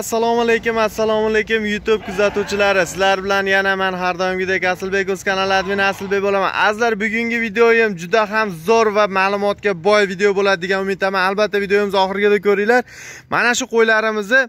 assalomu alaykum assalomu alaykum youtube kuzatuvchilari sizlar bilan yana man har doimgidek aslbek uz kanali admini aslbek bo'laman azizlar bugungi videoyim juda ham zo'r va ma'lumotga boy video bo'ladi degan umiddaman albatta videomizni oxirigacha ko'ringlar mana shu qo'ylarimizni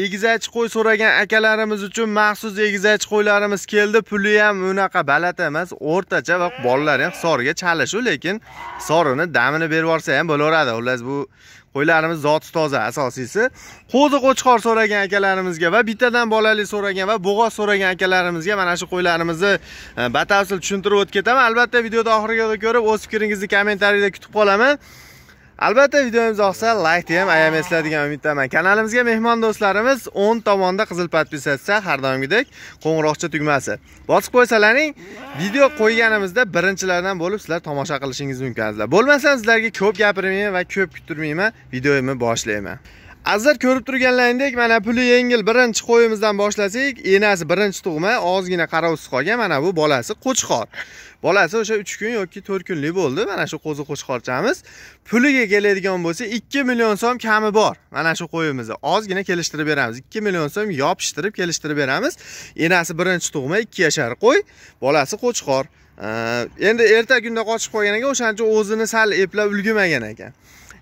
egizachi qo'y so'ragan akalarimiz uchun maxsus egizachi qo'ylarimiz keldi puli ham unaqa balata emas o'rtacha va bolalar ham hisoriga chalishu lekin hisorini damini berib yuborsa ham bo'laveradi xullas bu qo'ylarimiz zoti toza asosiysi qo'zi qo'chqor so'ragan akalarimizga va bittadan bolali so'ragan va bo'g'oz so'ragan akalarimizga mana shu qo'ylarimizni e, batafsil tushuntirib o'tib ketaman albatta videoni oxirigacha ko'rib o'z fikringizni kommentariyada kutib qolaman albatta videomiz yoqsa laykni ham ayamaysiz degan umiddaman kanalimizga mehmon do'stlarimiz o'ng tomonda qizil podpisatsiya har doimgidek qo'ng'iroqcha tugmasi bosib qo'ysalaring video qo'yganimizda birinchilardan bo'lib sizlar tomosha qilishingiz mumkin azizlar bo'lmasa sizlarga ko'p gapirmayman va ko'p kuttirmayman videomni boshlayman azizlar ko'rib turganlaringdek mana puli yengil birinchi qo'yimizdan boshlasak enasi birinchi tug'ma ozgina qarovsiz qolgan mana bu bolasi qo'chqor bolasi o'sha 3 kun yoki 4 kunlik bo'ldi mana shu qo'zi qo'chqorchamiz puliga keladigan bo'lsa 2 million so'm kami bor mana shu qo'yimizni ozgina kelishtirib beramiz 2 million so'm yopishtirib kelishtirib beramiz enasi birinchi tug'ma 2 yashar qo'y bolasi qo'chqor endi ertaga kunda qochib qolgan ekan o'zini sal eplab ulgurmagan ekan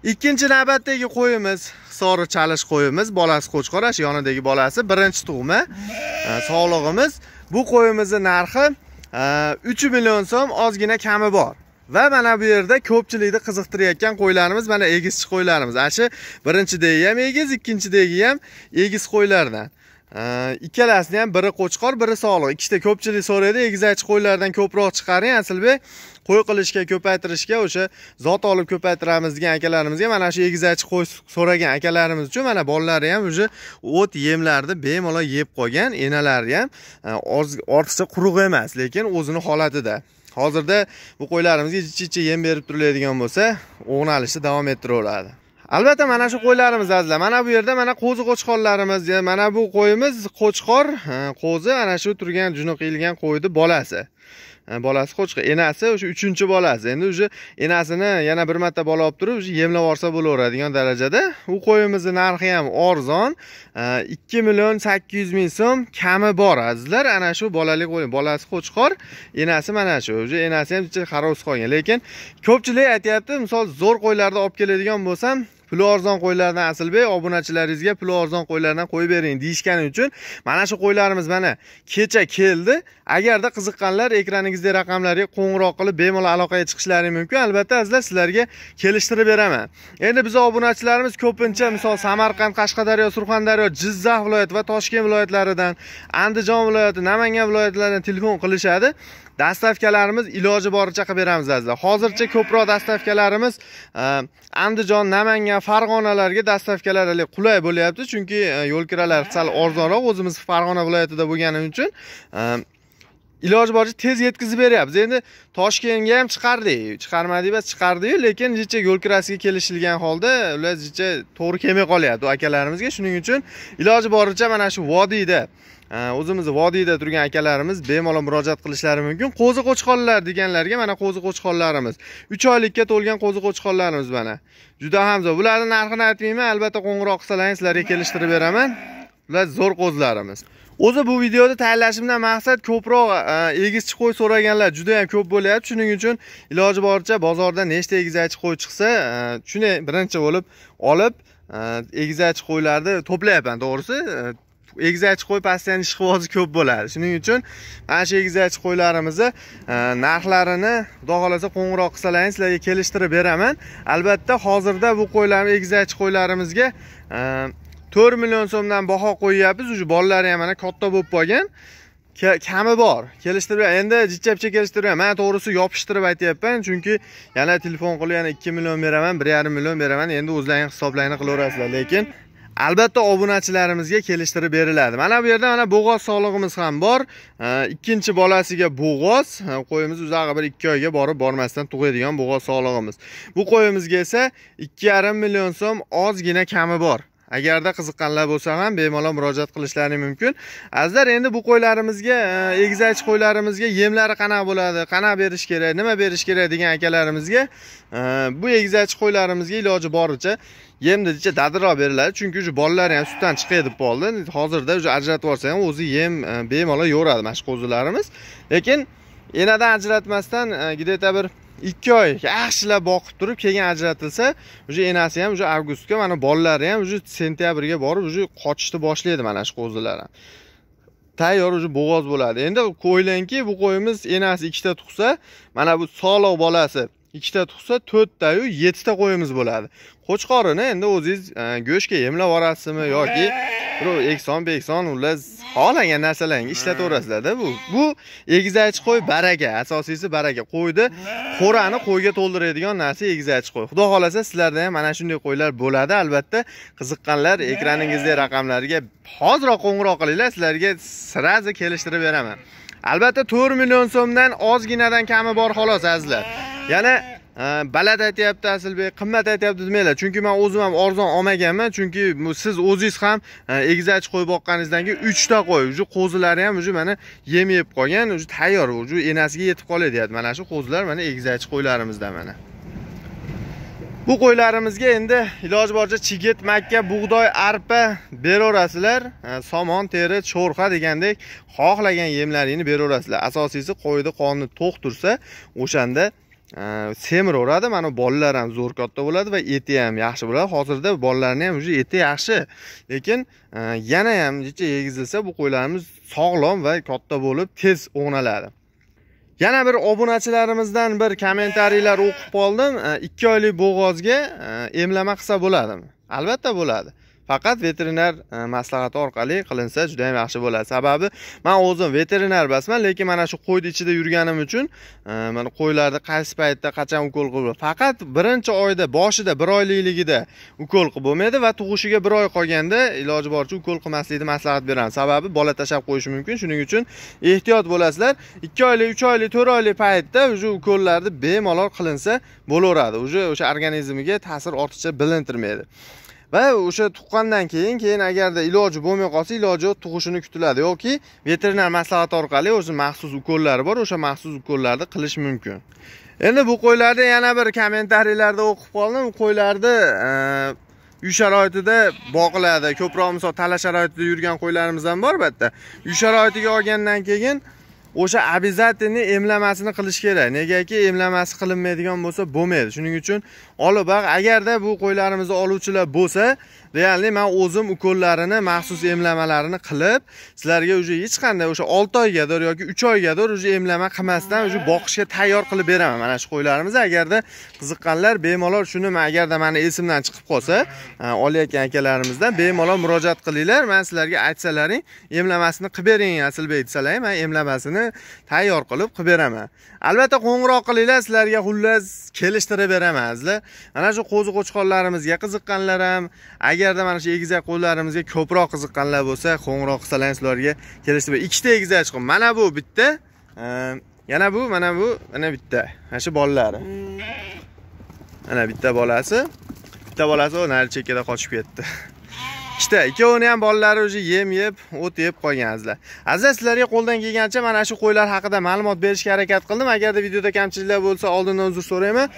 ikkinchi navbatdagi qo'yimiz sori chalish qo'yimiz bolasi qo'chqorash yonidagi bolasi birinchi tug'ma e, sog'lig'imiz bu qo'yimizni narxi e, uch million so'm ozgina kami bor va mana bu yerda ko'pchilikni qiziqtirayotgan qo'ylarimiz mana egizchi qo'ylarimiz ana shu birinchidagi ham egiz ikkinchidagi ham egiz qo'ylardan ikkalasini ham biri qo'chqor biri sog'liq ikkita ko'pchilik so'raydi egizakchi qo'ylardan ko'proq chiqaring aslbek qo'y qilishga ko'paytirishga o'sha zot olib ko'paytiramiz degan akalarimizga mana shu egizakchi qo'y so'ragan akalarimiz uchun mana bolalari ham уже o't yemlarni bemalol yeb qolgan enalari ham e, ortiqcha quruq emas lekin o'zini holatida hozirda bu qo'ylarimizga ichi ichi yem berib turiladigan bo'lsa o'g'nalishni davom ettiraveradi albatta mana shu qo'ylarimiz azizlar mana bu yerda mana qo'zi qo'chqorlarimiz mana bu qo'yimiz qo'chqor qo'zi ana shu turgan juni qiyilgan qo'yni bolasi bolasi qo'chqa enasi o'sha uchinchi bolasi endi уже enasini yana bir marta bola olib turib уже yemlab yuborsa bo'laveradigan darajada u qo'yimizni narxi ham arzon ikki million sakkiz yuz ming so'm kami bor azizlar ana shu bolali qo'y bolasi qo'chqor enasi mana shu уже enasi ham ichida qarovsiz qolgan lekin ko'pchilik aytyapti misol zo'r qo'ylarni olib keladigan bo'lsam puli arzon qo'ylardan asilbek obunachilaringizga puli arzon qo'ylardan qo'yib bering deyishgani uchun mana shu qo'ylarimiz mana kecha keldi agarda qiziqqanlar ekraningizdagi raqamlarga qo'ng'iroq qilib bemalol aloqaga chiqishlari mumkin albatta azizlar sizlarga kelishtirib beraman endi bizni obunachilarimiz ko'pincha misol samarqand qashqadaryo surxondaryo jizzax viloyati va toshkent viloyatlaridan andijon viloyati namangan viloyatlaridan telefon qilishadi dastavkalarimiz iloji boricha qilib beramiz azizlar hozircha ko'proq dastavkalarimiz e, andijon namangan farg'onalarga dastavkalar haligi qulay bo'lyapti chunki e, yo'l kiralari sal arzonroq o'zimiz farg'ona viloyatida bo'lgani uchun e, iloji boricha tez yetkazib beryapmiz endi toshkentga ham chiqardik chiqarmadik emas chiqardiku lekin jicha yo'l kirasiga kelishilgan holda ular jicha to'g'ri kelmay qolyapti akalarimizga shuning uchun iloji boricha mana shu vodiyda e, o'zimizni vodiyda turgan akalarimiz bemalol murojaat qilishlari mumkin qo'zi qo'chqonlar deganlarga mana qo'zi qo'chqonlarimiz uch oylikka to'lgan qo'zi qo'chqonlarimiz mana juda ham zo'r bularni narxini aytmayman albatta qo'ng'iroq qilsalaring sizlarga kelishtirib beraman ular zo'r qo'zilarimiz o'zi bu videoda tayyorlashimdan maqsad ko'proq egizchi qo'y so'raganlar juda yam ko'p bo'lyapti shuning uchun iloji boricha bozordan nechta egizakchi qo'y chiqsa e, shuni birinchi bo'lib olib e, egizakchi qo'ylarni to'playapman to'g'risi e, egizakchi qo'y pastlanish ishqibozi ko'p bo'ladi shuning uchun mana shu egizakchi qo'ylarimizni narxlarini xudo xohlasa qo'ng'iroq qilsalaring sizlarga kelishtirib beraman albatta hozirda bu qo'ylarni egizakchi qo'ylarimizga to'rt million so'mdan baho qo'yyapmiz уже bolalari ham mana katta bo'lib qolgan kami bor kelishtirib endi jichchapcha kelishtirib man to'g'risi yopishtirib aytyapman chunki yana telefon qilib yana ikki million beraman bir yarim million beraman endi o'zlaring hisoblaringni qilaverasizlar lekin albatta obunachilarimizga kelishtirib beriladi mana bu yerda mana bo'g'oz sog'lig'imiz ham bor ikkinchi bolasiga bo'g'oz qo'yimiz uzag'i bir ikki oyga borib bormasdan tug'adigan bo'g'oz sog'lig'imiz bu qo'yimizga esa ikki yarim million so'm ozgina kami bor agarda qiziqqanlar bo'lsa ham bemalol murojaat qilishlari mumkin azizlar endi bu qo'ylarimizga e, egizakchi qo'ylarimizga yemlari qanaqa bo'ladi qanaqa berish kerak nima berish kerak degan akalarimizga e, bu egizakchi qo'ylarimizga iloji boricha yemni yemnicha dadilroq beriladi chunki уже bolalari ham sutdan chiqay deb qoldi hozirda уже ajratib yuborsa ham o'zi yem e, bemalol yovuradi mana shu qo'zilarimiz lekin enadan ajratmasdan где то bir ikki oy yaxshilab boqib turib keyin ajratilsa уже enasi ham уже avgustga mana bolalari ham уже sentyabrga borib уже qochishni boshlaydi mana shu qo'zilar ham tayyor уже bo'g'oz bo'ladi endi o'ylangki bu qo'yimiz enasi ikkita tug'sa mana bu soliq bolasi ikkita tug'sa to'rttayu yettita qo'yimiz bo'ladi qo'chqorini endi o'zingiz e, go'shtga yemlab yuborasizmi yoki birov ekson bekson ular xohlagan narsalarni ishlataverasizlarda bu bu egizakchi qo'y baraka asosiysi baraka qo'yni qo'rani qo'yga to'ldiradigan narsa egizakchi qo'y xudo xohlasa sizlarda ham mana shunday qo'ylar bo'ladi albatta qiziqqanlar ekraningizdagi raqamlarga hoziroq qo'ng'iroq qilinglar sizlarga srazi kelishtirib beraman albatta 4 million so'mdan ozginadan kami bor xolos azizlar yana e, baland aytyapti asilbek qimmat aytyapti demanglar chunki man o'zim ham arzon olmaganman chunki siz o'zingiz ham e, egizach qo'y boqqaningizdan keyin uchta qo'y уже qo'zilari ham уже mana yem yeb qolgan уже tayyor уже enasiga yetib qoladi deyapti mana shu qo'zilar mana egizach qo'ylarimizdan mana bu qo'ylarimizga endi iloji boricha chigit makka bug'doy arpa beraverasizlar somon teri cho'rxa degandek xohlagan yemlaringni beraverasizlar asosiysi qo'yni qonni to'q tursa o'shanda semiraveradi mana bolalar ham zo'r katta bo'ladi va eti ham yaxshi bo'ladi hozirda bolalarni ham уже eti yaxshi lekin yana ham necha yegizilsa bu qo'ylarimiz sog'lom va katta bo'lib tez o'g'naladi yana bir obunachilarimizdan bir kommentariylar o'qib qoldim e, ikki oylik bo'g'ozga e, emlama qilsa bo'ladimi albatta bo'ladi faqat veterinar e, maslahati orqali qilinsa juda ham yaxshi bo'ladi sababi man o'zim veterinar emasman lekin mana shu qo'yni ichida yurganim uchun e, mana qo'ylarni qaysi paytda qachon ukol qilib faqat birinchi oyda boshida bir oylikligida ukol qilib bo'lmaydi va tug'ishiga bir oy qolganda iloji boricha ukol qilmaslikni maslahat beraman sababi bola tashlab qo'yishi mumkin shuning uchun ehtiyot bo'lasizlar ikki oylik uch oylik to'rt oylik paytda уже ukollarni bemalol qilinsa bo'laveradi уже o'sha organizmiga ta'sir ortiqcha bilintirmaydi va o'sha tuqqandan keyin keyin agarda iloji bo'lmay qolsa iloji yo'q tug'ishini kutiladi yoki veterinar maslahati orqali o'zi maxsus ukollari bor o'sha maxsus ukollarni qilish mumkin endi bu qo'ylarni yana bir kommentariylarda o'qib qoldim qo'ylarni uy sharoitida boqiladi ko'proq misol tala sharoitida yurgan qo'ylarimiz ham bor albatta uy sharoitiga olgandan keyin o'sha обязательный emlamasini qilish kerak negaki emlamasi qilinmaydigan bo'lsa bo'lmaydi shuning uchun olib baq agarda bu qo'ylarimizni oluvchilar bo'lsa realniy man o'zim ukollarini maxsus emlamalarini qilib sizlarga уже hech qanday o'sha 6 oygadir yoki 3 oygadir уже emlama qilmasdan уже boqishga tayyor qilib beraman mana shu qo'ylarimizni agarda qiziqqanlar bemalol shuni agarda mani esimdan chiqib qolsa olayotgan akalarimizdan bemalol murojaat qilinglar man sizlarga aytsalaring emlamasini qilib bering Asilbek desalar man emlamasini tayyor qilib qilib beraman albatta qo'ng'iroq qilinglar sizlarga xullas kelishtirib beraman sizlar mana shu qo'zi qo'chqonlarimizga qiziqqanlar ham agarda mana shu egizak qo'llarimizga ko'proq qiziqqanlar bo'lsa qo'ng'iroq qilsalar sizlarga kelishib ikkita egizak chiqqan mana bu bitta ehm, yana bu mana bu mana bitta mana shu bolalari mana bitta bolasi bitta bolasi nari chekkada qochib ketdi ikkita ikkovini ham bolalari уже yem yeb o't yeb qolgansizlar azizlar sizlarga qo'ldan kelgancha mana shu qo'ylar haqida ma'lumot berishga harakat qildim agarda videoda kamchiliklar bo'lsa oldindan uzr so'rayman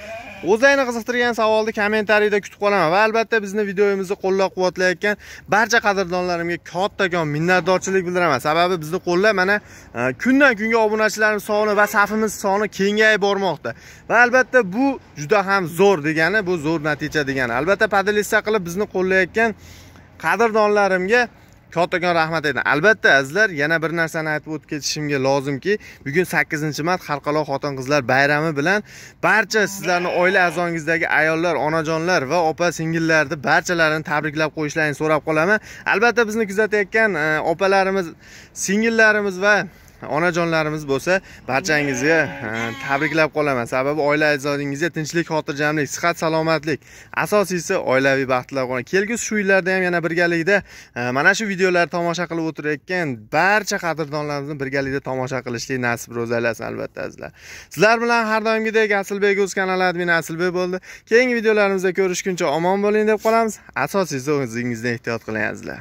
o'zlaringni qiziqtirgan savolni kommentariyda kutib qolaman va albatta bizni videomizni qo'llab quvvatlayotgan barcha qadrdonlarimga kattakon minnatdorchilik bildiraman sababi bizni qo'llab mana e, kundan kunga obunachilarimiz soni va safimiz soni kengayib bormoqda va albatta bu juda ham zo'r degani bu zo'r natija degani albatta podelitsiya qilib bizni qo'llayotgan qadrdonlarimga kattakon rahmat aytaman albatta azizlar yana bir narsani aytib o'tib ketishimga lozimki bugun sakkizinchi mart xalqaro xotin qizlar bayrami bilan barcha sizlarni oila a'zongizdagi ayollar onajonlar va opa singillarni barchalarini tabriklab qo'yishlarini so'rab qolaman albatta bizni kuzatayotgan e, opalarimiz singillarimiz va onajonlarimiz bo'lsa barchangizga e, tabriklab qolaman sababi oila a'zolaringizga tinchlik xotirjamlik sihat salomatlik asosiysi oilaviy baxt tilab kelgusi shu yillarda ham yana birgalikda e, mana shu videolarni tomosha qilib o'tirayotgan barcha qadrdonlarimizni birgalikda tomosha qilishlik nasib ro'za aylasin albatta azizlar sizlar bilan har doimgidek asilbek uz kanali admini asilbek bo'ldi keyingi videolarimizda ko'rishguncha omon bo'ling deb qolamiz asosiysi o'zingizdan ehtiyot qiling azizlar